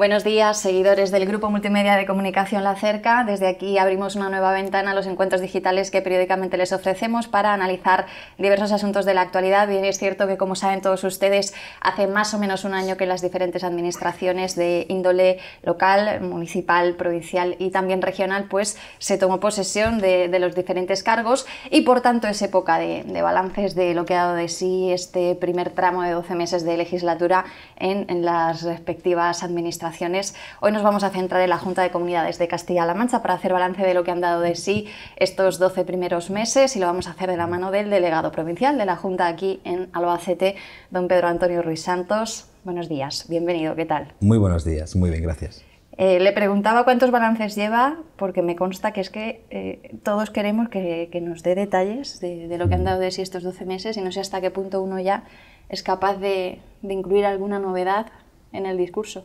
Buenos días, seguidores del Grupo Multimedia de Comunicación La Cerca. Desde aquí abrimos una nueva ventana a los encuentros digitales que periódicamente les ofrecemos para analizar diversos asuntos de la actualidad. Bien, es cierto que, como saben todos ustedes, hace más o menos un año que las diferentes administraciones de índole local, municipal, provincial y también regional, pues se tomó posesión de, los diferentes cargos y, por tanto, es época de, balances de lo que ha dado de sí este primer tramo de 12 meses de legislatura en las respectivas administraciones Hoy nos vamos a centrar en la Junta de Comunidades de Castilla-La Mancha para hacer balance de lo que han dado de sí estos 12 primeros meses y lo vamos a hacer de la mano del delegado provincial de la Junta aquí en Albacete, don Pedro Antonio Ruiz Santos. Buenos días, bienvenido, ¿qué tal? Muy buenos días, muy bien, gracias. Eh, le preguntaba cuántos balances lleva, porque me consta que es que eh, todos queremos que, nos dé detalles de, lo que han dado de sí estos 12 meses y no sé hasta qué punto uno ya es capaz de incluir alguna novedad en el discurso.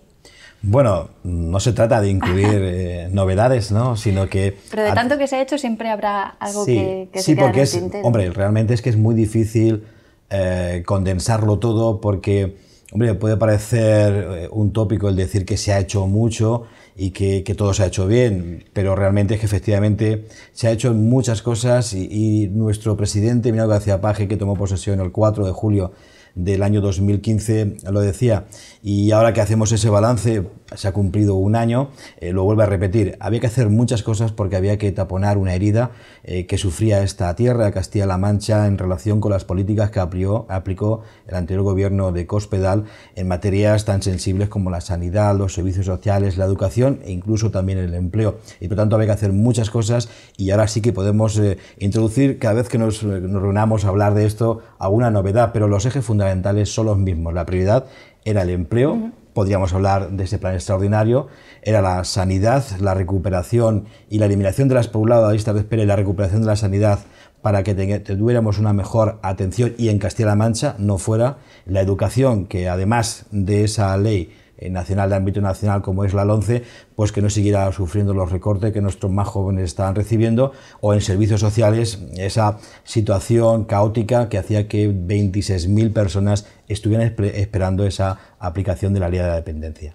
Bueno, no se trata de incluir eh, novedades, ¿no? Sino que... Pero de tanto que se ha hecho siempre habrá algo que, Sí, se porque es... Hombre, realmente es que es muy difícil eh, condensarlo todo porque, hombre, puede parecer eh, un tópico el decir que se ha hecho mucho y que, todo se ha hecho bien, pero realmente es que efectivamente se ha hecho muchas cosas y, nuestro presidente Miguel García Paje, que tomó posesión el 4 de julio del año 2015, lo decía, y ahora que hacemos ese balance, se ha cumplido un año, eh, lo vuelvo a repetir, había que hacer muchas cosas porque había que taponar una herida eh, que sufría esta tierra, Castilla-La Mancha, en relación con las políticas que aplicó el anterior gobierno de Cospedal en materias tan sensibles como la sanidad, los servicios sociales, la educación e incluso también el empleo. Y por tanto había que hacer muchas cosas y ahora sí que podemos eh, introducir cada vez que nos, reunamos a hablar de esto alguna novedad, pero los ejes fundamentales son los mismos. La prioridad era el empleo podríamos hablar de ese plan extraordinario, era la sanidad, la recuperación y la eliminación de las pobladas de de espera y la recuperación de la sanidad para que tuviéramos una mejor atención y en Castilla-La Mancha no fuera la educación, que además de esa ley eh, nacional de ámbito nacional como es la LONCE, pues que no siguiera sufriendo los recortes que nuestros más jóvenes estaban recibiendo, o en servicios sociales, esa situación caótica que hacía que 26.000 personas estuvieran esperando esa aplicación de la ley de la dependencia.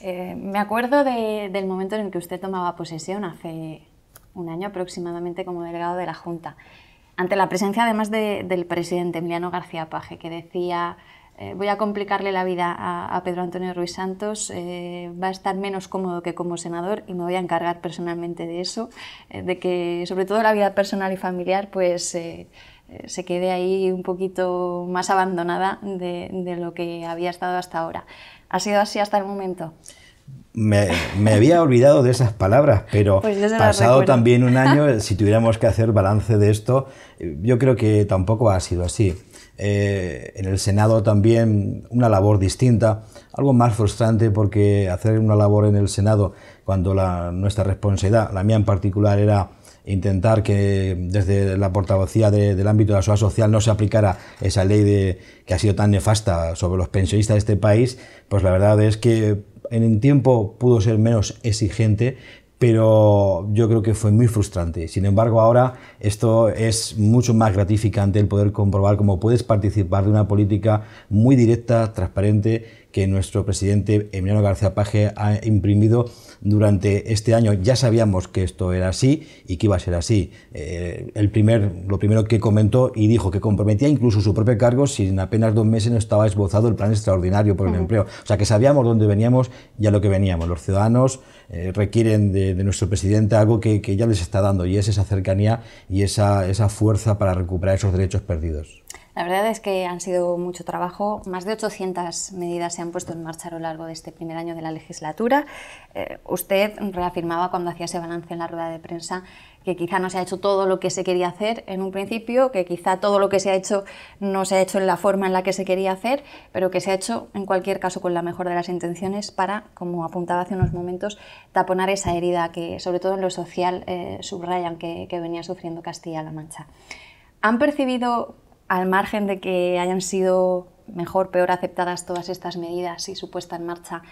Eh, me acuerdo del momento en el que usted tomaba posesión hace un año aproximadamente como delegado de la Junta, ante la presencia además del presidente Emiliano García Paje, que decía eh, voy a complicarle la vida a, Pedro Antonio Ruiz Santos, eh, va a estar menos cómodo que como senador y me voy a encargar personalmente de eso, eh, de que sobre todo la vida personal y familiar pues se quede ahí un poquito más abandonada de, lo que había estado hasta ahora. ¿Ha sido así hasta el momento? Me, había olvidado de esas palabras, pero ha pues pasado también un año, si tuviéramos que hacer balance de esto, yo creo que tampoco ha sido así. Eh, en el Senado también una labor distinta, algo más frustrante porque hacer una labor en el Senado cuando nuestra responsabilidad, la mía en particular, era intentar que desde la portavocía del ámbito de la sociedad social no se aplicara esa ley que ha sido tan nefasta sobre los pensionistas de este país, pues la verdad es que en el tiempo pudo ser menos exigente, pero yo creo que fue muy frustrante. Sin embargo, ahora esto es mucho más gratificante el poder comprobar cómo puedes participar de una política muy directa, transparente, que nuestro presidente Emiliano García Paje ha imprimido durante este año ya sabíamos que esto era así y que iba a ser así. Eh, el primer, lo primero que comentó y dijo que comprometía incluso su propio cargo si en apenas dos meses no estaba esbozado el plan extraordinario por el empleo. O sea que sabíamos dónde veníamos y a lo que veníamos. Los ciudadanos eh, requieren de, nuestro presidente algo que, ya les está dando y es esa cercanía y esa, esa fuerza para recuperar esos derechos perdidos. La verdad es que han sido mucho trabajo. Más de 800 medidas se han puesto en marcha a lo largo de este primer año de la legislatura. Eh, Usted reafirmaba cuando hacía ese balance en la rueda de prensa que quizá no se ha hecho todo lo que se quería hacer en un principio, que quizá todo lo que se ha hecho no se ha hecho en la forma en la que se quería hacer, pero que se ha hecho en cualquier caso con la mejor de las intenciones para, como apuntaba hace unos momentos, taponar esa herida que sobre todo en lo social eh, subrayan que, que venía sufriendo Castilla-La Mancha. ¿Han percibido, al margen de que hayan sido mejor, peor aceptadas todas estas medidas y su puesta en marcha,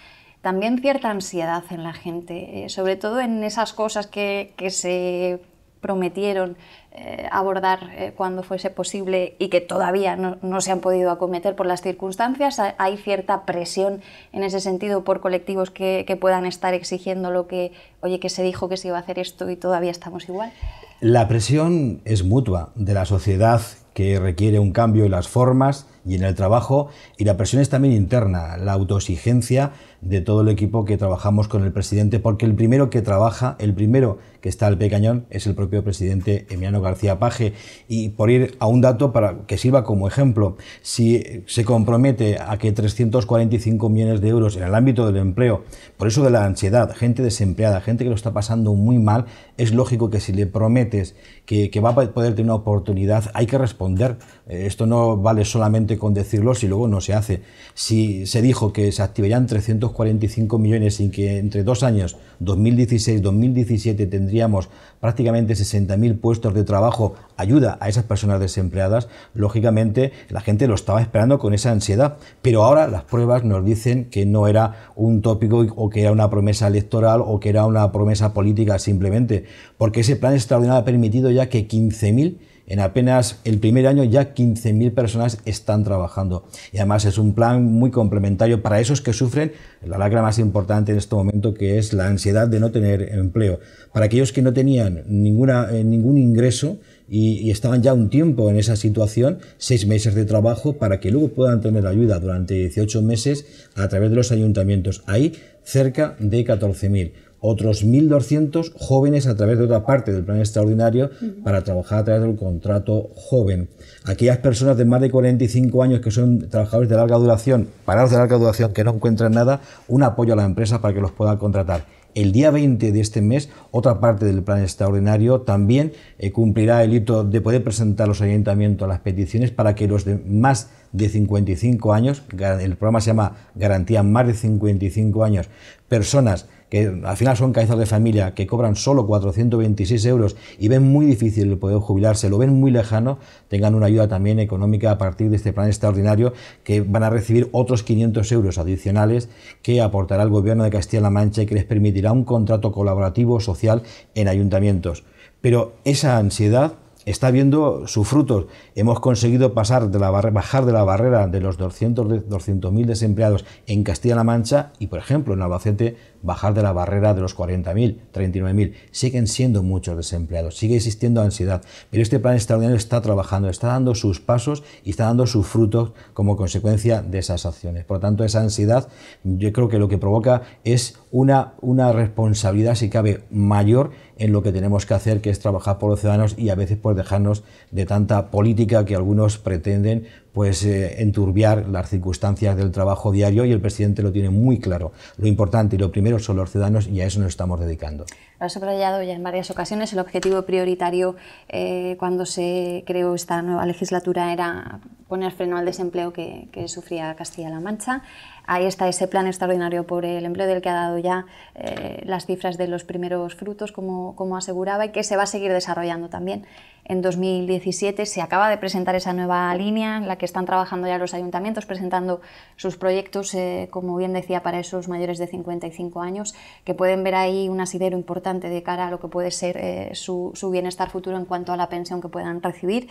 también cierta ansiedad en la gente, eh, sobre todo en esas cosas que, que se prometieron eh, abordar eh, cuando fuese posible y que todavía no, se han podido acometer por las circunstancias. Hay cierta presión en ese sentido por colectivos que, que puedan estar exigiendo lo que, oye, que se dijo que se iba a hacer esto y todavía estamos igual. La presión es mutua de la sociedad que requiere un cambio en las formas y en el trabajo, y la presión es también interna, la autoexigencia de todo el equipo que trabajamos con el presidente, porque el primero que trabaja, el primero que está al pecañón, es el propio presidente Emiliano García Page Y por ir a un dato para que sirva como ejemplo, si se compromete a que 345 millones de euros en el ámbito del empleo, por eso de la ansiedad, gente desempleada, gente que lo está pasando muy mal, es lógico que si le prometes que, que va a poder tener una oportunidad, hay que responder. Eh, esto no vale solamente con decirlo si luego no se hace. Si se dijo que se activarían 345 millones y que entre dos años, 2016-2017, tendríamos prácticamente 60.000 puestos de trabajo, trabajo ayuda a esas personas desempleadas, lógicamente la gente lo estaba esperando con esa ansiedad. Pero ahora las pruebas nos dicen que no era un tópico o que era una promesa electoral o que era una promesa política simplemente, porque ese plan extraordinario ha permitido ya que 15.000 en apenas el primer año ya 15.000 personas están trabajando. Y además es un plan muy complementario para esos que sufren la lacra más importante en este momento, que es la ansiedad de no tener empleo. Para aquellos que no tenían ninguna, eh, ningún ingreso, y, y, estaban ya un tiempo en esa situación, seis meses de trabajo, para que luego puedan tener ayuda durante 18 meses a través de los ayuntamientos. Ahí cerca de 14.000 otros 1.200 jóvenes a través de otra parte del plan extraordinario para trabajar a través del contrato joven. Aquellas personas de más de 45 años que son trabajadores de larga duración, parados de larga duración, que no encuentran nada, un apoyo a la empresa para que los puedan contratar. El día 20 de este mes, otra parte del plan extraordinario también eh, cumplirá el hito de poder presentar los ayuntamientos las peticiones para que los demás más de 55 años, el programa se llama Garantía más de 55 años, personas que al final son cabezas de familia, que cobran solo 426 euros y ven muy difícil el poder jubilarse, lo ven muy lejano, tengan una ayuda también económica a partir de este plan extraordinario, que van a recibir otros 500 euros adicionales que aportará el gobierno de Castilla-La Mancha y que les permitirá un contrato colaborativo social en ayuntamientos. Pero esa ansiedad está viendo sus frutos. Hemos conseguido pasar de la bajar de la barrera de los 200.000 desempleados en Castilla-La Mancha y, por ejemplo, en Albacete bajar de la barrera de los 40.000, 39.000. Siguen siendo muchos desempleados, sigue existiendo ansiedad, pero este plan extraordinario está trabajando, está dando sus pasos y está dando sus frutos como consecuencia de esas acciones. Por lo tanto, esa ansiedad yo creo que lo que provoca es una, una responsabilidad, si cabe, mayor en lo que tenemos que hacer, que es trabajar por los ciudadanos y a veces pues dejarnos de tanta política que algunos pretenden pues eh, enturbiar las circunstancias del trabajo diario y el presidente lo tiene muy claro. Lo importante y lo primero son los ciudadanos y a eso nos estamos dedicando. Lo ha subrayado ya en varias ocasiones. El objetivo prioritario eh, cuando se creó esta nueva legislatura era poner freno al desempleo que, que sufría Castilla-La Mancha ahí está ese plan extraordinario por el empleo del que ha dado ya eh, las cifras de los primeros frutos, como, como aseguraba, y que se va a seguir desarrollando también. En 2017 se acaba de presentar esa nueva línea en la que están trabajando ya los ayuntamientos, presentando sus proyectos, eh, como bien decía, para esos mayores de 55 años, que pueden ver ahí un asidero importante de cara a lo que puede ser eh, su, su, bienestar futuro en cuanto a la pensión que puedan recibir.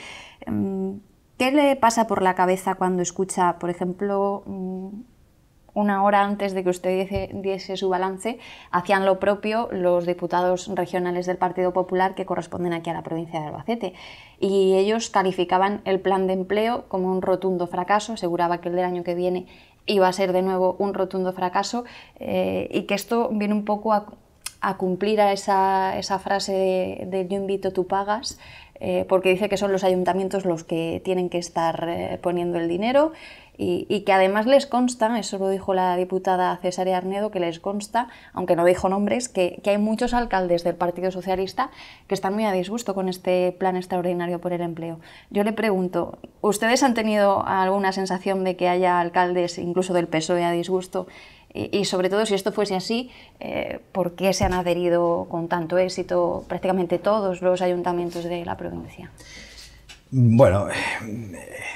Mm, ¿Qué le pasa por la cabeza cuando escucha, por ejemplo, mm, una hora antes de que usted diese, su balance, hacían lo propio los diputados regionales del Partido Popular que corresponden aquí a la provincia de Albacete. Y ellos calificaban el plan de empleo como un rotundo fracaso, aseguraba que el del año que viene iba a ser de nuevo un rotundo fracaso eh, y que esto viene un poco a, cumplir a esa, frase de, de yo invito, tú pagas. Eh, porque dice que son los ayuntamientos los que tienen que estar eh, poniendo el dinero y, que además les consta, eso lo dijo la diputada Cesárea Arnedo, que les consta, aunque no dijo nombres, que, que hay muchos alcaldes del Partido Socialista que están muy a disgusto con este plan extraordinario por el empleo. Yo le pregunto, ¿ustedes han tenido alguna sensación de que haya alcaldes, incluso del PSOE, a disgusto y, sobre todo, si esto fuese así, eh, ¿por qué se han adherido con tanto éxito prácticamente todos los ayuntamientos de la provincia? Bueno,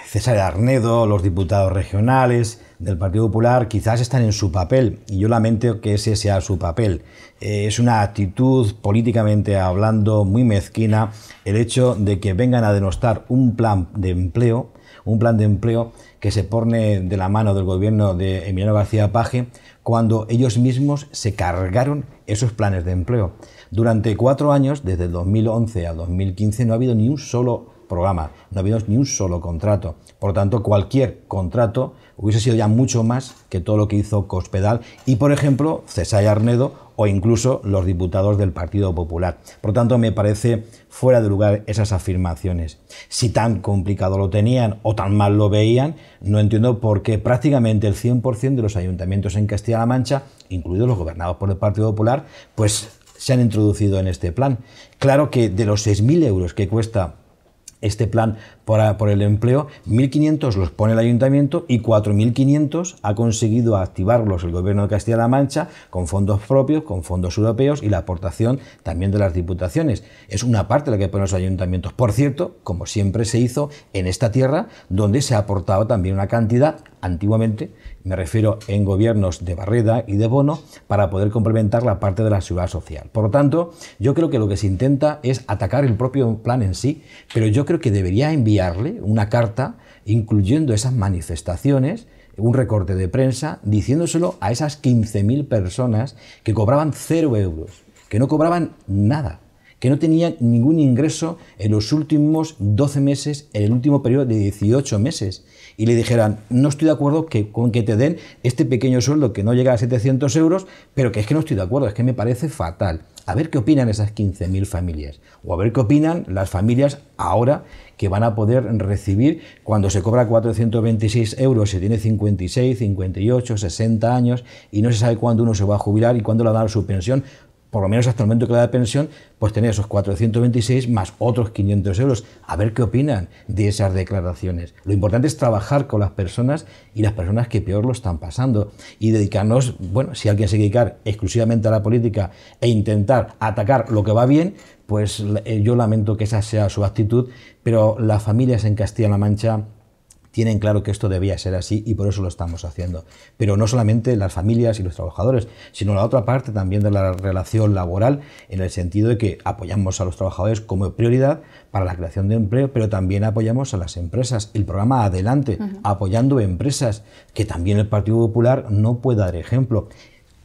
César Arnedo, los diputados regionales del Partido Popular quizás están en su papel y yo lamento que ese sea su papel. Eh, es una actitud políticamente hablando muy mezquina el hecho de que vengan a denostar un plan de empleo un plan de empleo que se pone de la mano del gobierno de Emiliano García Paje cuando ellos mismos se cargaron esos planes de empleo. Durante cuatro años, desde 2011 a 2015, no ha habido ni un solo programa, no ha habido ni un solo contrato. Por tanto, cualquier contrato hubiese sido ya mucho más que todo lo que hizo Cospedal y, por ejemplo, César Arnedo o incluso los diputados del Partido Popular. Por lo tanto, me parece fuera de lugar esas afirmaciones. Si tan complicado lo tenían o tan mal lo veían, no entiendo por qué prácticamente el 100% de los ayuntamientos en Castilla-La Mancha, incluidos los gobernados por el Partido Popular, pues se han introducido en este plan. Claro que de los 6.000 euros que cuesta este plan por el empleo, 1.500 los pone el ayuntamiento y 4.500 ha conseguido activarlos el gobierno de Castilla-La Mancha con fondos propios, con fondos europeos y la aportación también de las diputaciones. Es una parte de la que ponen los ayuntamientos. Por cierto, como siempre se hizo en esta tierra, donde se ha aportado también una cantidad antiguamente me refiero en gobiernos de Barreda y de Bono, para poder complementar la parte de la seguridad social. Por lo tanto, yo creo que lo que se intenta es atacar el propio plan en sí, pero yo creo que debería enviarle una carta incluyendo esas manifestaciones un recorte de prensa diciéndoselo a esas 15.000 personas que cobraban cero euros, que no cobraban nada, que no tenían ningún ingreso en los últimos 12 meses, en el último periodo de 18 meses, y le dijeran, no estoy de acuerdo que, con que te den este pequeño sueldo que no llega a 700 euros, pero que es que no estoy de acuerdo, es que me parece fatal. A ver qué opinan esas 15.000 familias, o a ver qué opinan las familias ahora que van a poder recibir cuando se cobra 426 euros, se tiene 56, 58, 60 años y no se sabe cuándo uno se va a jubilar y cuándo le va a dar su pensión por lo menos hasta el momento que la da pensión, pues tener esos 426 más otros 500 euros. A ver qué opinan de esas declaraciones. Lo importante es trabajar con las personas y las personas que peor lo están pasando y dedicarnos, bueno, si alguien se dedicar exclusivamente a la política e intentar atacar lo que va bien, pues eh, yo lamento que esa sea su actitud, pero las familias en Castilla-La Mancha tienen claro que esto debía ser así y por eso lo estamos haciendo. Pero no solamente las familias y los trabajadores, sino la otra parte también de la relación laboral, en el sentido de que apoyamos a los trabajadores como prioridad para la creación de empleo, pero también apoyamos a las empresas. El programa Adelante, apoyando empresas, que también el Partido Popular no puede dar ejemplo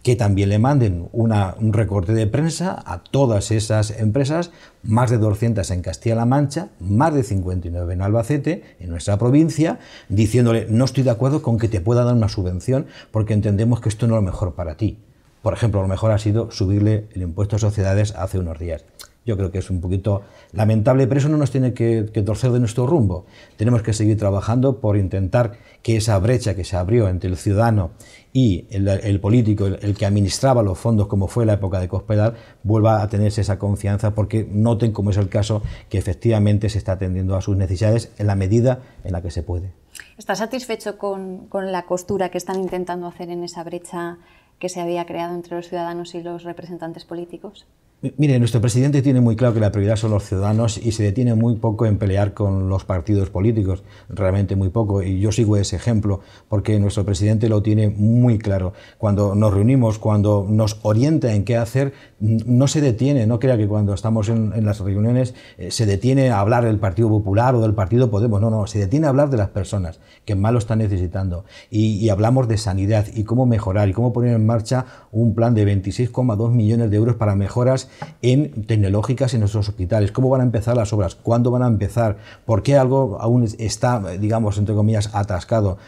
que también le manden un recorte de prensa a todas esas empresas, más de 200 en Castilla-La Mancha, más de 59 en Albacete, en nuestra provincia, diciéndole no estoy de acuerdo con que te pueda dar una subvención porque entendemos que esto no es lo mejor para ti. Por ejemplo, lo mejor ha sido subirle el impuesto a sociedades hace unos días. Yo creo que es un poquito lamentable, pero eso no nos tiene que, torcer de nuestro rumbo. Tenemos que seguir trabajando por intentar que esa brecha que se abrió entre el ciudadano y el, político, el, que administraba los fondos, como fue la época de Cospedal, vuelva a tenerse esa confianza, porque noten, como es el caso, que efectivamente se está atendiendo a sus necesidades en la medida en la que se puede. ¿Está satisfecho con la costura que están intentando hacer en esa brecha que se había creado entre los ciudadanos y los representantes políticos? Mire, nuestro presidente tiene muy claro que la prioridad son los ciudadanos y se detiene muy poco en pelear con los partidos políticos, realmente muy poco. Y yo sigo ese ejemplo porque nuestro presidente lo tiene muy claro. Cuando nos reunimos, cuando nos orienta en qué hacer, no se detiene, no crea que cuando estamos en, las reuniones eh, se detiene a hablar del Partido Popular o del Partido Podemos, no, no, se detiene a hablar de las personas que más lo están necesitando y, hablamos de sanidad y cómo mejorar y cómo poner en marcha un plan de 26,2 millones de euros para mejoras en tecnológicas en nuestros hospitales, cómo van a empezar las obras, cuándo van a empezar, por qué algo aún está, digamos, entre comillas, atascado.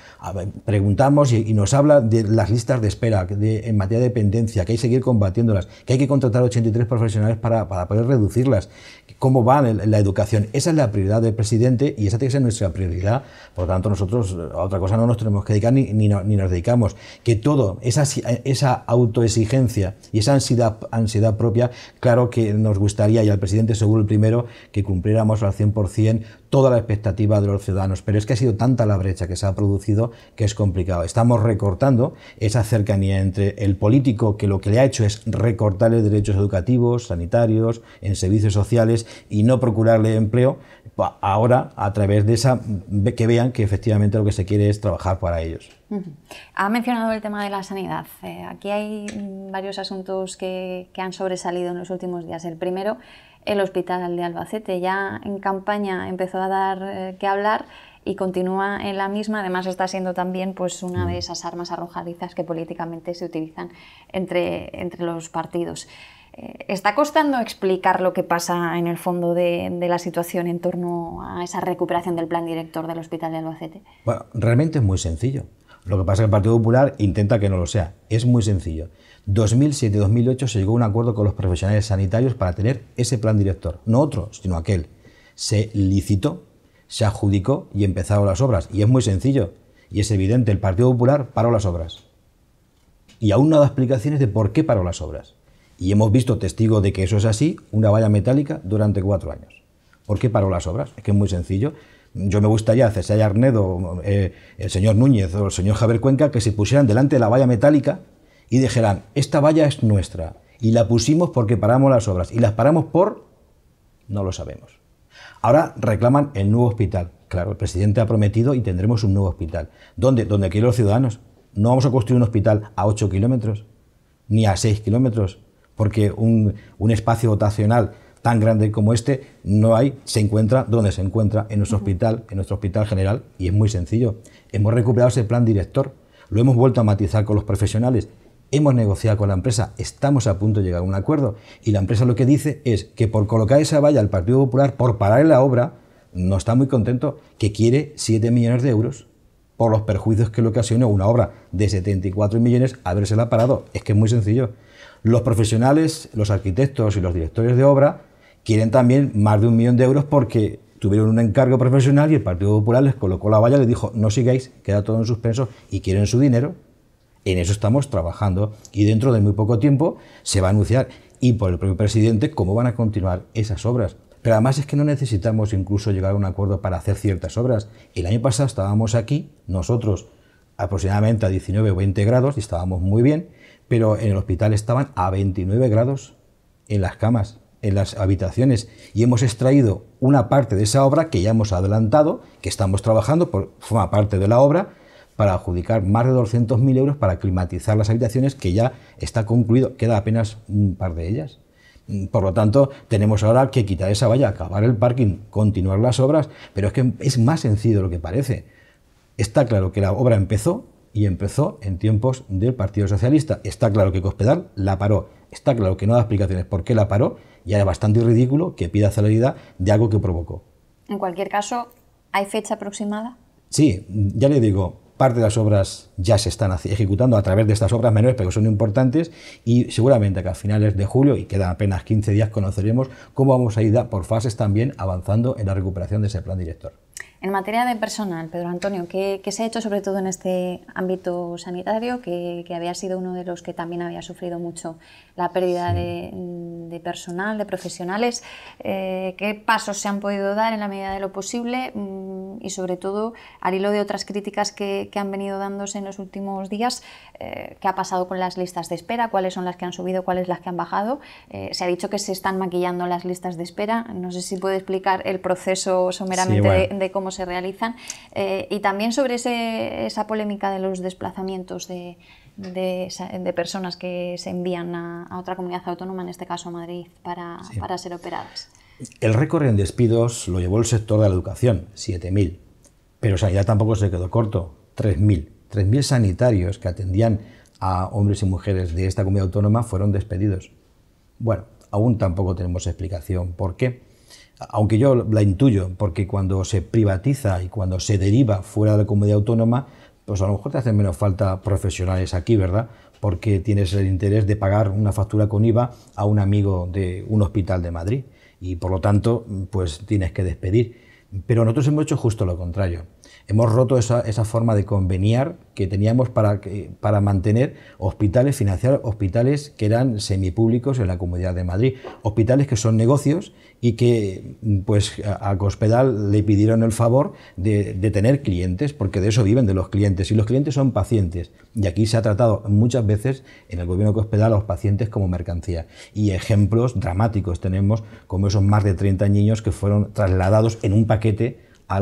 preguntamos y, nos habla de las listas de espera en materia de dependencia, que hay que seguir combatiéndolas, que hay que total 83 profesionales para, para poder reducirlas. ¿Cómo va la educación? Esa es la prioridad del presidente y esa tiene que ser nuestra prioridad. Por lo tanto, nosotros eh, a otra cosa no nos tenemos que dedicar ni, ni, nos dedicamos. Que todo, esa, esa autoexigencia y esa ansiedad, ansiedad propia, claro que nos gustaría, y al presidente seguro el primero, que cumpliéramos al 100% toda la expectativa de los ciudadanos. Pero es que ha sido tanta la brecha que se ha producido que es complicado. Estamos recortando esa cercanía entre el político que lo que le ha hecho es recortar el derechos educativos, sanitarios, en servicios sociales y no procurarle empleo, ahora a través de esa, que vean que efectivamente lo que se quiere es trabajar para ellos. Ha mencionado el tema de la sanidad. Eh, aquí hay varios asuntos que, han sobresalido en los últimos días. El primero, el hospital de Albacete. Ya en campaña empezó a dar eh, que hablar y continúa en la misma. Además, está siendo también pues, una de mm. esas armas arrojadizas que políticamente se utilizan entre, entre los partidos. Eh, está costando explicar lo que pasa en el fondo de, de, la situación en torno a esa recuperación del plan director del Hospital de Albacete. Bueno, realmente es muy sencillo. Lo que pasa es que el Partido Popular intenta que no lo sea. Es muy sencillo. 2007-2008 se llegó a un acuerdo con los profesionales sanitarios para tener ese plan director, no otro, sino aquel. Se licitó se adjudicó y empezaron las obras. Y es muy sencillo y es evidente, el Partido Popular paró las obras. Y aún no da explicaciones de por qué paró las obras. Y hemos visto testigo de que eso es así, una valla metálica durante cuatro años. ¿Por qué paró las obras? Es que es muy sencillo. Yo me gustaría, César Arnedo, eh, el señor Núñez o el señor Javier Cuenca, que se pusieran delante de la valla metálica y dijeran, esta valla es nuestra y la pusimos porque paramos las obras y las paramos por... no lo sabemos. Ahora reclaman el nuevo hospital. Claro, el presidente ha prometido y tendremos un nuevo hospital. ¿Dónde? Donde quieren los ciudadanos. No vamos a construir un hospital a 8 kilómetros, ni a 6 kilómetros, porque un, espacio dotacional tan grande como este no hay, se encuentra donde se encuentra, en nuestro hospital, en nuestro hospital general, y es muy sencillo. Hemos recuperado ese plan director, lo hemos vuelto a matizar con los profesionales hemos negociado con la empresa, estamos a punto de llegar a un acuerdo, y la empresa lo que dice es que por colocar esa valla al Partido Popular, por parar la obra, no está muy contento, que quiere 7 millones de euros por los perjuicios que le ocasionó una obra de 74 millones habérsela parado. Es que es muy sencillo. Los profesionales, los arquitectos y los directores de obra quieren también más de un millón de euros porque tuvieron un encargo profesional y el Partido Popular les colocó la valla les dijo no sigáis, queda todo en suspenso y quieren su dinero. En eso estamos trabajando y dentro de muy poco tiempo se va a anunciar y por el propio presidente cómo van a continuar esas obras. Pero además es que no necesitamos incluso llegar a un acuerdo para hacer ciertas obras. El año pasado estábamos aquí, nosotros, aproximadamente a 19 o 20 grados y estábamos muy bien, pero en el hospital estaban a 29 grados en las camas, en las habitaciones, y hemos extraído una parte de esa obra que ya hemos adelantado, que estamos trabajando, por, forma parte de la obra, para adjudicar más de 200.000 euros para climatizar las habitaciones, que ya está concluido, queda apenas un par de ellas. Por lo tanto, tenemos ahora que quitar esa valla, acabar el parking, continuar las obras, pero es que es más sencillo de lo que parece. Está claro que la obra empezó y empezó en tiempos del Partido Socialista. Está claro que Cospedal la paró. Está claro que no da explicaciones por qué la paró y es bastante ridículo que pida celeridad de algo que provocó. En cualquier caso, ¿hay fecha aproximada? Sí, ya le digo, Parte de las obras ya se están ejecutando a través de estas obras menores, pero son importantes, y seguramente que a finales de julio, y quedan apenas 15 días, conoceremos cómo vamos a ir por fases también avanzando en la recuperación de ese plan director. En materia de personal, Pedro Antonio, ¿qué, se ha hecho sobre todo en este ámbito sanitario, que, había sido uno de los que también había sufrido mucho la pérdida de, personal, de profesionales? Eh, ¿Qué pasos se han podido dar en la medida de lo posible? Mm, y sobre todo, al hilo de otras críticas que, han venido dándose en los últimos días, eh, ¿qué ha pasado con las listas de espera? ¿Cuáles son las que han subido? ¿Cuáles las que han bajado? Eh, se ha dicho que se están maquillando las listas de espera. No sé si puede explicar el proceso someramente de cómo de, de cómo se realizan eh, y también sobre esa polémica de los desplazamientos de, personas que se envían a, otra comunidad autónoma, en este caso a Madrid, para, ser operadas. El récord en despidos lo llevó el sector de la educación, 7.000, pero ya tampoco se quedó corto, 3.000. 3.000 sanitarios que atendían a hombres y mujeres de esta comunidad autónoma fueron despedidos. Bueno, aún tampoco tenemos explicación por qué aunque yo la intuyo, porque cuando se privatiza y cuando se deriva fuera de la comunidad autónoma, pues a lo mejor te hacen menos falta profesionales aquí, ¿verdad? Porque tienes el interés de pagar una factura con IVA a un amigo de un hospital de Madrid y por lo tanto, pues tienes que despedir. Pero nosotros hemos hecho justo lo contrario. Hemos roto esa, forma de conveniar que teníamos para, mantener hospitales, financiar hospitales que eran semipúblicos en la Comunidad de Madrid, hospitales que son negocios y que pues a Cospedal le pidieron el favor de, de, tener clientes, porque de eso viven, de los clientes, y los clientes son pacientes. Y aquí se ha tratado muchas veces en el gobierno de Cospedal a los pacientes como mercancía. Y ejemplos dramáticos tenemos, como esos más de 30 niños que fueron trasladados en un paquete a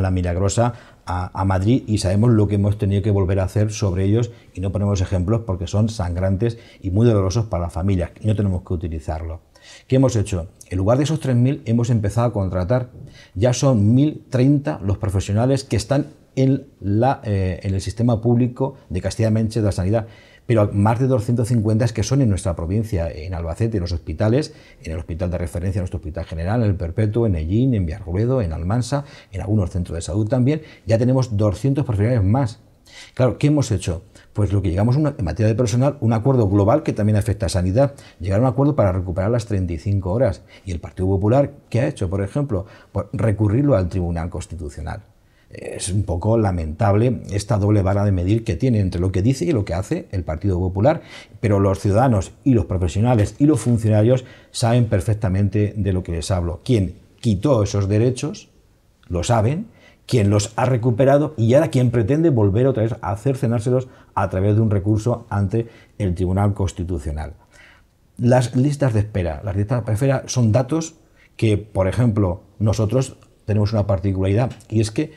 la, milagrosa a, Madrid y sabemos lo que hemos tenido que volver a hacer sobre ellos y no ponemos ejemplos porque son sangrantes y muy dolorosos para las familias y no tenemos que utilizarlos. ¿Qué hemos hecho? En lugar de esos 3.000 hemos empezado a contratar. Ya son 1.030 los profesionales que están en, la, eh, en el sistema público de Castilla-Mancha de la Sanidad pero más de 250 es que son en nuestra provincia, en Albacete, en los hospitales, en el hospital de referencia, en nuestro hospital general, en el Perpetuo, en Ellín, en Villarruedo, en Almansa, en algunos centros de salud también, ya tenemos 200 profesionales más. Claro, ¿qué hemos hecho? Pues lo que llegamos en materia de personal, un acuerdo global que también afecta a sanidad, llegar a un acuerdo para recuperar las 35 horas. Y el Partido Popular, ¿qué ha hecho, por ejemplo? Pues recurrirlo al Tribunal Constitucional es un poco lamentable esta doble vara de medir que tiene entre lo que dice y lo que hace el Partido Popular, pero los ciudadanos y los profesionales y los funcionarios saben perfectamente de lo que les hablo. Quien quitó esos derechos, lo saben, quien los ha recuperado y ahora quien pretende volver otra vez a cercenárselos a través de un recurso ante el Tribunal Constitucional. Las listas de espera. Las listas de espera son datos que, por ejemplo, nosotros tenemos una particularidad y es que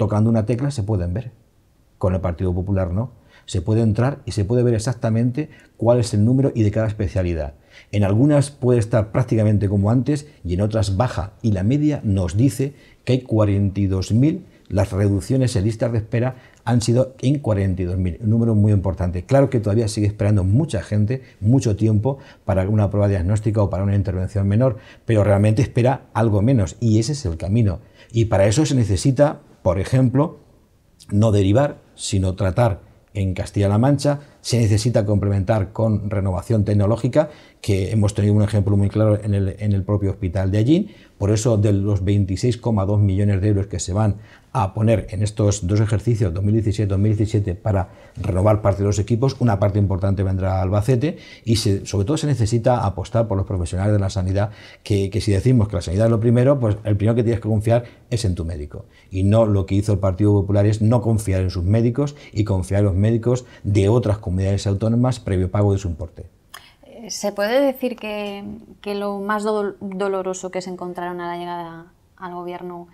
tocando una tecla se pueden ver. Con el Partido Popular no. Se puede entrar y se puede ver exactamente cuál es el número y de cada especialidad. En algunas puede estar prácticamente como antes y en otras baja. Y la media nos dice que hay 42.000, las reducciones en listas de espera han sido en 42.000, un número muy importante. Claro que todavía sigue esperando mucha gente, mucho tiempo, para una prueba diagnóstica o para una intervención menor, pero realmente espera algo menos y ese es el camino. Y para eso se necesita por ejemplo, no derivar, sino tratar en Castilla-La Mancha se necesita complementar con renovación tecnológica, que hemos tenido un ejemplo muy claro en el, en el propio hospital de allí. Por eso, de los 26,2 millones de euros que se van a poner en estos dos ejercicios, 2017-2017, para renovar parte de los equipos, una parte importante vendrá a Albacete y sobre todo se necesita apostar por los profesionales de la sanidad, que, que si decimos que la sanidad es lo primero, pues el primero que tienes que confiar es en tu médico. Y no lo que hizo el Partido Popular es no confiar en sus médicos y confiar en los médicos de otras comunidades comunidades autónomas previo pago de su importe. ¿Se puede decir que, lo más doloroso que se encontraron a la llegada al gobierno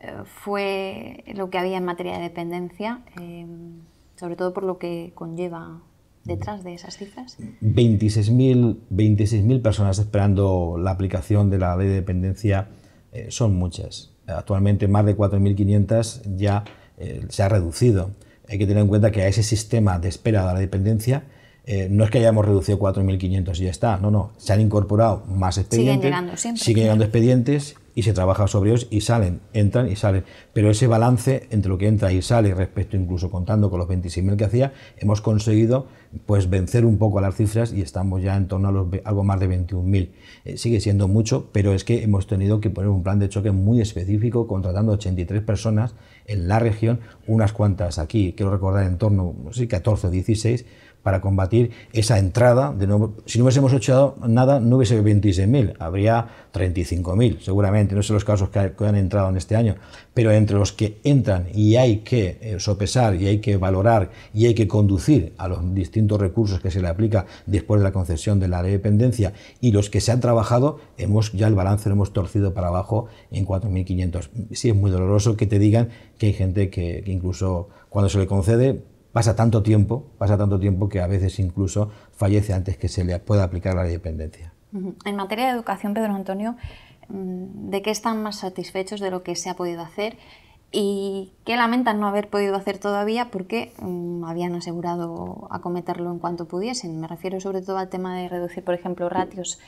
eh, fue lo que había en materia de dependencia, em, sobre todo por lo que conlleva detrás de esas cifras? 26.000 26 personas esperando la aplicación de la ley de dependencia eh, son muchas. Actualmente más de 4.500 ya eh, se ha reducido. Hay que tener en cuenta que a ese sistema de espera de la dependencia eh, no es que hayamos reducido 4.500 y ya está, no, no, se han incorporado más expedientes, siguen llegando, siempre, siguen llegando expedientes y se trabaja sobre ellos y salen, entran y salen. Pero ese balance entre lo que entra y sale, respecto incluso contando con los 26.000 que hacía, hemos conseguido pues vencer un poco a las cifras y estamos ya en torno a algo más de 21.000. Eh, sigue siendo mucho, pero es que hemos tenido que poner un plan de choque muy específico, contratando 83 personas en la región, unas cuantas aquí, quiero recordar en torno, no sé, 14 16 para combatir esa entrada. De nuevo, si no hubiésemos echado nada, no hubiese 26.000, habría 35.000 seguramente, no sé los casos que, han entrado en este año, pero entre los que entran y hay que eh, sopesar y hay que valorar y hay que conducir a los distintos recursos que se le aplica después de la concesión de la dependencia y los que se han trabajado, hemos ya el balance lo hemos torcido para abajo en 4.500. Sí es muy doloroso que te digan que hay gente que incluso cuando se le concede pasa tanto tiempo, pasa tanto tiempo que a veces incluso fallece antes que se le pueda aplicar la dependencia. En materia de educación, Pedro Antonio, mm, ¿de qué están más satisfechos de lo que se ha podido hacer? ¿Y qué lamentan no haber podido hacer todavía porque mm, habían asegurado acometerlo en cuanto pudiesen? Me refiero sobre todo al tema de reducir, por ejemplo, ratios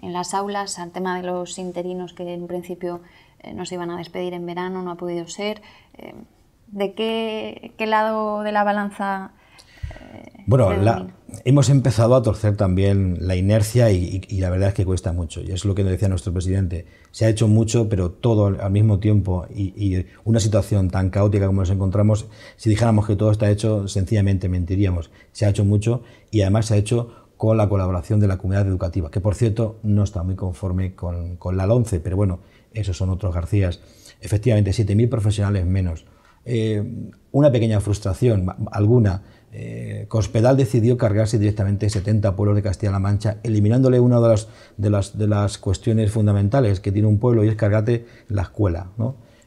en las aulas, al tema de los interinos que en principio eh, no se iban a despedir en verano, no ha podido ser. Eh, ¿De qué, lado de la balanza? Eh, bueno, hemos empezado a torcer también la inercia y, la verdad es que cuesta mucho. Y es lo que nos decía nuestro presidente. Se ha hecho mucho, pero todo al mismo tiempo y, una situación tan caótica como nos encontramos, si dijéramos que todo está hecho, sencillamente mentiríamos. Se ha hecho mucho y además se ha hecho con la colaboración de la comunidad educativa, que por cierto no está muy conforme con, con la LONCE, pero bueno, esos son otros Garcías. Efectivamente, 7.000 profesionales menos, eh, una pequeña frustración, alguna. Eh, Cospedal decidió cargarse directamente 70 pueblos de Castilla-La Mancha, eliminándole una de las, de, las, cuestiones fundamentales que tiene un pueblo y es cargarte la escuela,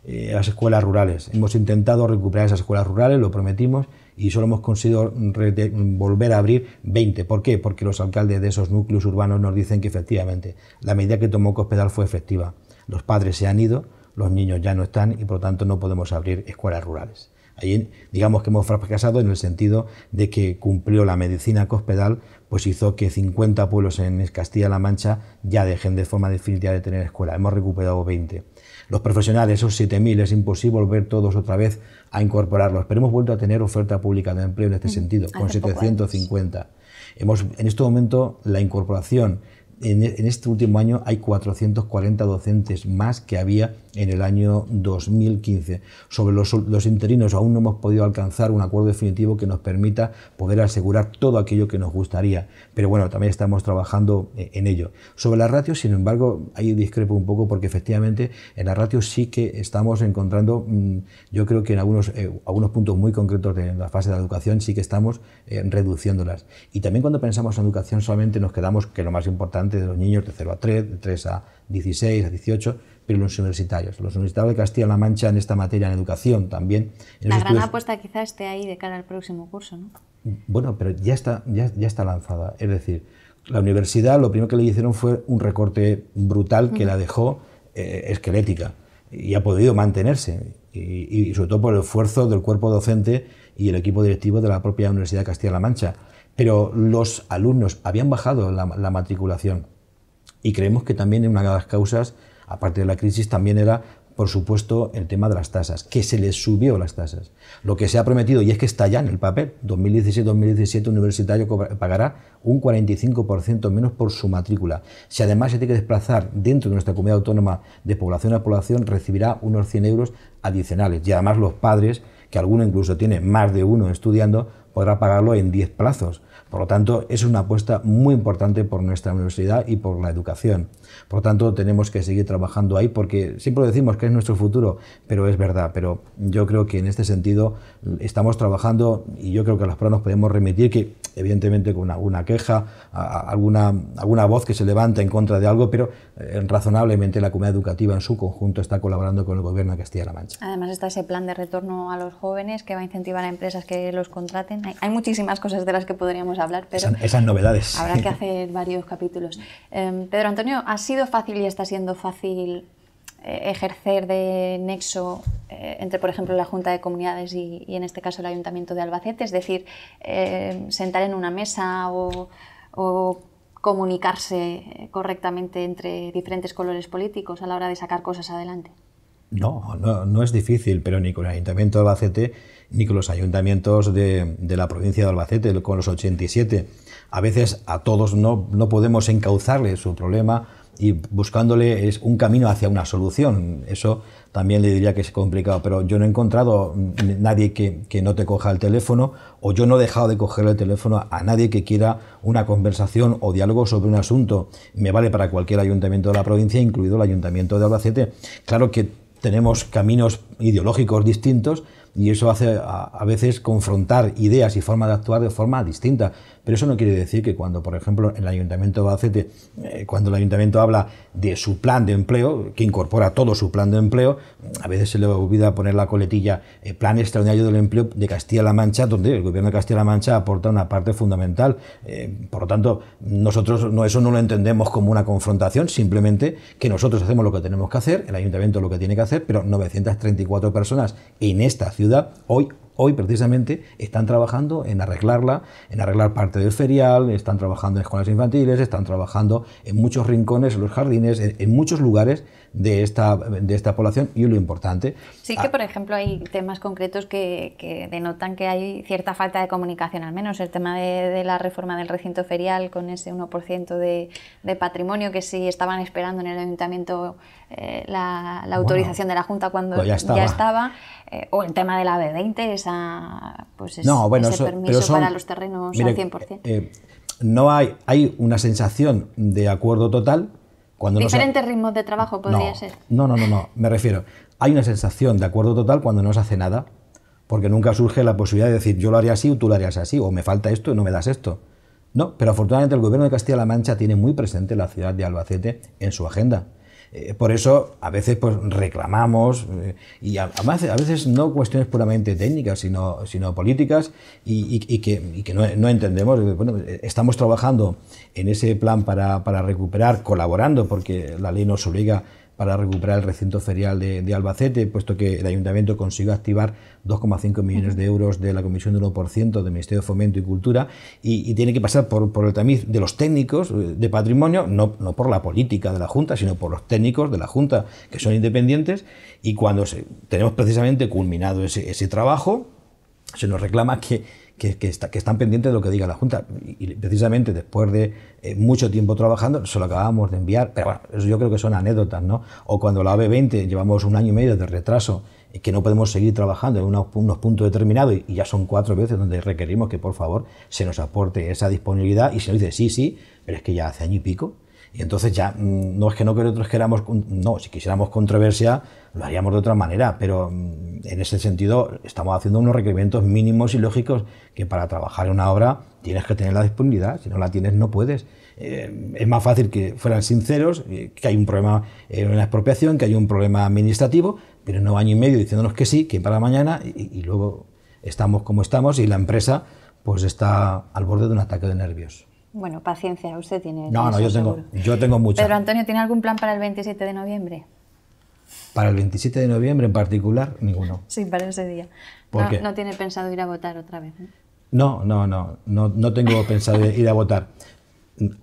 eh, las escuelas rurales. Hemos intentado recuperar esas escuelas rurales, lo prometimos, y solo hemos conseguido volver a abrir 20. ¿Por qué? Porque los alcaldes de esos núcleos urbanos nos dicen que efectivamente la medida que tomó Cospedal fue efectiva. Los padres se han ido, los niños ya no están y por lo tanto no podemos abrir escuelas rurales. Ahí digamos que hemos fracasado en el sentido de que cumplió la medicina cospedal, pues hizo que 50 pueblos en Castilla-La Mancha ya dejen de forma definitiva de tener escuela. Hemos recuperado 20. Los profesionales, esos 7.000, es imposible volver todos otra vez a incorporarlos, pero hemos vuelto a tener oferta pública de empleo en este mm, sentido, con 750. Hemos, en este momento, la incorporación en, este último año hay 440 docentes más que había en el año 2015. Sobre los, interinos aún no hemos podido alcanzar un acuerdo definitivo que nos permita poder asegurar todo aquello que nos gustaría, pero bueno, también estamos trabajando eh, en ello. Sobre las ratio, sin embargo, ahí discrepo un poco porque efectivamente en la ratio sí que estamos encontrando, mm, yo creo que en algunos, eh, algunos puntos muy concretos de la fase de la educación sí que estamos eh, reduciéndolas. Y también cuando pensamos en educación solamente nos quedamos, que lo más importante, de los niños de 0 a 3, de 3 a 16, a 18, pero los universitarios. Los universitarios de Castilla-La Mancha en esta materia, en educación también. la gran apuesta quizás esté ahí de cara al próximo curso, ¿no? Bueno, pero ya está, ya, ya está lanzada. Es decir, la universidad lo primero que le hicieron fue un recorte brutal que la dejó eh, esquelética y ha podido mantenerse, y, y sobre todo por el esfuerzo del cuerpo docente y el equipo directivo de la propia Universidad de Castilla-La Mancha pero los alumnos habían bajado la, matriculación y creemos que también una de las causas, aparte de la crisis, también era por supuesto, el tema de las tasas, que se les subió las tasas. Lo que se ha prometido, y es que está ya en el papel, 2016-2017 universitario pagará un 45% menos por su matrícula. Si además se tiene que desplazar dentro de nuestra comunidad autónoma de población a población, recibirá unos 100 euros adicionales. Y además los padres, que alguno incluso tiene más de uno estudiando, podrá pagarlo en 10 plazos. Por lo tanto, es una apuesta muy importante por nuestra universidad y por la educación. Por lo tanto, tenemos que seguir trabajando ahí porque siempre decimos que es nuestro futuro, pero es verdad. Pero yo creo que en este sentido estamos trabajando y yo creo que a los nos podemos remitir que, evidentemente, con alguna queja, alguna, alguna voz que se levanta en contra de algo, pero eh, razonablemente la comunidad educativa en su conjunto está colaborando con el gobierno de Castilla-La Mancha. Además, está ese plan de retorno a los jóvenes que va a incentivar a empresas que los contraten. hay muchísimas cosas de las que podríamos hablar, pero... novedades. Habrá que hacer varios capítulos. Em, Pedro Antonio, ¿ha sido fácil y está siendo fácil eh, ejercer de nexo eh, entre, por ejemplo, la Junta de Comunidades y, en este caso el Ayuntamiento de Albacete? Es decir, em, sentar en una mesa o comunicarse eh, correctamente entre diferentes colores políticos a la hora de sacar cosas adelante. No, no, es difícil, pero ni con el Ayuntamiento de Albacete ni con los ayuntamientos de, la provincia de Albacete, con los 87. A veces a todos no, no podemos encauzarle su problema y buscándole es un camino hacia una solución. Eso también le diría que es complicado, pero yo no he encontrado nadie que, que, no te coja el teléfono o yo no he dejado de coger el teléfono a nadie que quiera una conversación o diálogo sobre un asunto. Me vale para cualquier ayuntamiento de la provincia, incluido el ayuntamiento de Albacete. Claro que tenemos caminos ideológicos distintos y eso hace a, veces confrontar ideas y formas de actuar de forma distinta. Pero eso no quiere decir que cuando, por ejemplo, el Ayuntamiento de Bacete, eh, cuando el Ayuntamiento habla de su plan de empleo, que incorpora todo su plan de empleo, a veces se le olvida poner la coletilla eh, Plan Extraordinario del Empleo de Castilla-La Mancha, donde el gobierno de Castilla-La Mancha aporta una parte fundamental. Eh, por lo tanto, nosotros no, eso no lo entendemos como una confrontación, simplemente que nosotros hacemos lo que tenemos que hacer, el Ayuntamiento lo que tiene que hacer, pero 934 personas en esta ciudad hoy hoy precisamente están trabajando en arreglarla, en arreglar parte del ferial, están trabajando en escuelas infantiles, están trabajando en muchos rincones, en los jardines, en, muchos lugares de esta, de esta población y lo importante. Sí que, por ejemplo, hay temas concretos que, denotan que hay cierta falta de comunicación, al menos el tema de, la reforma del recinto ferial con ese 1% de, patrimonio que sí estaban esperando en el ayuntamiento eh, la, autorización de la Junta cuando pues ya estaba. Eh, o el tema de la B20, esa, pues ese permiso para los terrenos al 100%. Eh, no hay, hay una sensación de acuerdo total, Diferentes ritmos de trabajo podría ser. No, no, no, no, me refiero. Hay una sensación de acuerdo total cuando no se hace nada, porque nunca surge la posibilidad de decir yo lo haría así o tú lo harías así, o me falta esto y no me das esto. No, pero afortunadamente el gobierno de Castilla-La Mancha tiene muy presente la ciudad de Albacete en su agenda. Eh, por eso a veces pues, reclamamos, eh, y a veces no cuestiones puramente técnicas, sino, sino políticas, y, que, no, entendemos. Eh, estamos trabajando en ese plan para, para recuperar, colaborando, porque la ley nos obliga para recuperar el recinto ferial de, Albacete, puesto que el ayuntamiento consiguió activar 2,5 millones de euros de la Comisión de 1% del Ministerio de Fomento y Cultura y, tiene que pasar por, el tamiz de los técnicos de patrimonio, no, por la política de la Junta, sino por los técnicos de la Junta, que son independientes, y cuando tenemos precisamente culminado ese trabajo, se nos reclama que que, están pendientes de lo que diga la Junta. Y, precisamente después de eh, mucho tiempo trabajando, se lo acabamos de enviar. Pero bueno, eso yo creo que son anécdotas, ¿no? O cuando la AB20 llevamos un año y medio de retraso y eh, que no podemos seguir trabajando en unos, puntos determinados y, y ya son cuatro veces donde requerimos que por favor se nos aporte esa disponibilidad y se nos dice sí, sí, pero es que ya hace año y pico y entonces ya, mm, no es que no queramos, no, si quisiéramos controversia, lo haríamos de otra manera, pero mm, en ese sentido estamos haciendo unos requerimientos mínimos y lógicos que para trabajar en una obra tienes que tener la disponibilidad, si no la tienes no puedes. Eh, es más fácil que fueran sinceros, eh, que hay un problema eh, en la expropiación, que hay un problema administrativo, pero un año y medio diciéndonos que sí, que para mañana, y, y luego estamos como estamos y la empresa pues está al borde de un ataque de nervios. Bueno, paciencia, usted tiene. No, no, yo tengo, yo tengo mucha. Pedro Antonio, ¿tiene algún plan para el 27 de noviembre? Para el 27 de noviembre en particular, ninguno. Sí, para ese día. ¿Por no, qué? no tiene pensado ir a votar otra vez. ¿eh? No, no, no, no, no tengo pensado ir a votar.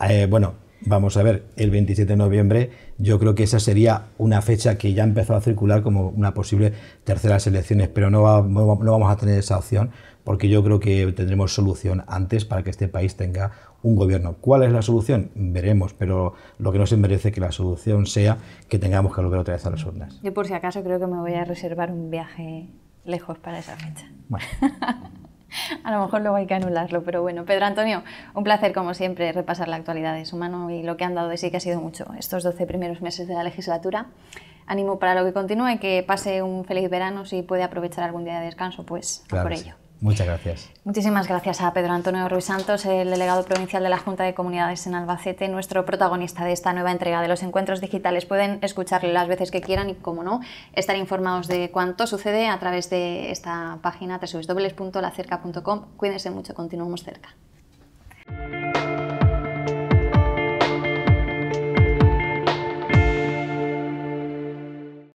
Eh, bueno, Vamos a ver, el 27 de noviembre yo creo que esa sería una fecha que ya empezó a circular como una posible tercera elecciones, pero no, no, vamos a tener esa opción porque yo creo que tendremos solución antes para que este país tenga un gobierno. ¿Cuál es la solución? Veremos, pero lo que no se merece que la solución sea que tengamos que volver otra vez a las urnas. Yo por si acaso creo que me voy a reservar un viaje lejos para esa fecha. Bueno. A lo mejor luego hay que anularlo, pero bueno. Pedro Antonio, un placer como siempre repasar la actualidad de su mano y lo que han dado de sí que ha sido mucho estos 12 primeros meses de la legislatura. Ánimo para lo que continúe, que pase un feliz verano si puede aprovechar algún día de descanso, pues por ello. Muchas gracias. Muchísimas gracias a Pedro Antonio Ruiz Santos, el delegado provincial de la Junta de Comunidades en Albacete, nuestro protagonista de esta nueva entrega de los encuentros digitales. Pueden escucharle las veces que quieran y, como no, estar informados de cuánto sucede a través de esta página www.lacerca.com. Cuídense mucho, continuamos cerca.